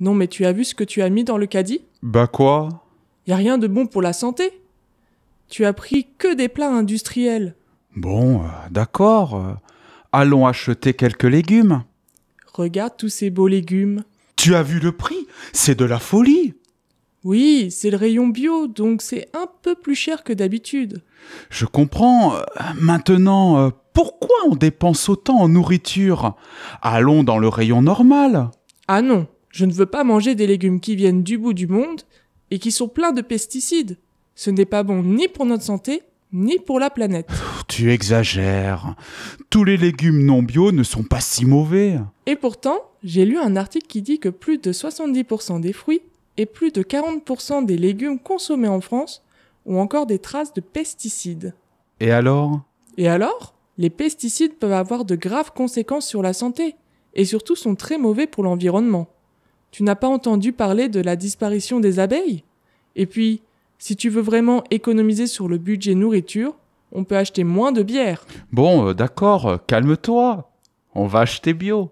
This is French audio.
Non, mais tu as vu ce que tu as mis dans le caddie Bah quoi Y a rien de bon pour la santé. Tu as pris que des plats industriels. Bon, euh, d'accord. Euh, allons acheter quelques légumes. Regarde tous ces beaux légumes. Tu as vu le prix C'est de la folie. Oui, c'est le rayon bio, donc c'est un peu plus cher que d'habitude. Je comprends. Euh, maintenant, pourquoi on dépense autant en nourriture Allons dans le rayon normal. Ah non, je ne veux pas manger des légumes qui viennent du bout du monde et qui sont pleins de pesticides. Ce n'est pas bon ni pour notre santé, ni pour la planète. Tu exagères. Tous les légumes non bio ne sont pas si mauvais. Et pourtant, j'ai lu un article qui dit que plus de 70% des fruits et plus de 40% des légumes consommés en France ont encore des traces de pesticides. Et alors Et alors Les pesticides peuvent avoir de graves conséquences sur la santé et surtout sont très mauvais pour l'environnement. Tu n'as pas entendu parler de la disparition des abeilles Et puis, si tu veux vraiment économiser sur le budget nourriture, on peut acheter moins de bière. Bon, euh, d'accord, calme-toi. On va acheter bio.